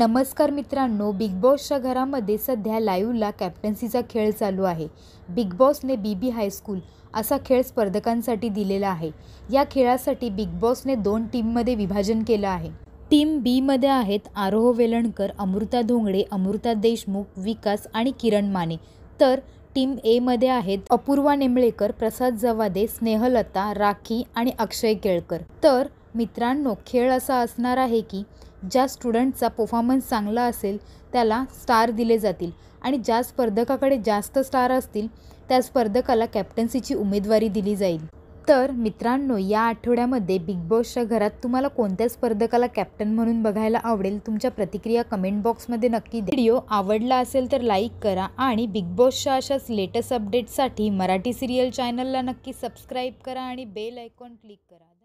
नमस्कार मित्रांनो बिग बॉसच्या घरामध्ये सध्या लाईव्हला कॅप्टन्सीचा खेळ चालू आहे बिग बॉसने बी बी हायस्कूल असा खेळ स्पर्धकांसाठी दिलेला आहे या खेळासाठी बिग बॉसने दोन टीममध्ये विभाजन केलं आहे टीम बीमध्ये आहेत आरोह वेलणकर अमृता धोंगडे अमृता देशमुख विकास आणि किरण माने तर टीम एमध्ये आहेत अपूर्वा नेमळेकर प्रसाद जवादे स्नेहलता राखी आणि अक्षय केळकर तर मित्रांनो खेळ असा असणार आहे की ज्या स्टुडंटचा परफॉर्मन्स चांगला असेल त्याला स्टार दिले जातील आणि ज्या स्पर्धकाकडे जास्त स्टार असतील त्या स्पर्धकाला कॅप्टन्सीची उमेदवारी दिली जाईल तर मित्रांनो या आठवड्यामध्ये बिग बॉसच्या घरात तुम्हाला कोणत्या स्पर्धकाला कॅप्टन म्हणून बघायला आवडेल तुमच्या प्रतिक्रिया कमेंट बॉक्समध्ये नक्की द्या व्हिडिओ आवडला असेल तर लाईक करा आणि बिग बॉसच्या अशाच लेटेस्ट अपडेटसाठी मराठी सिरियल चॅनलला नक्की सबस्क्राईब करा आणि बेल आयकॉन क्लिक करा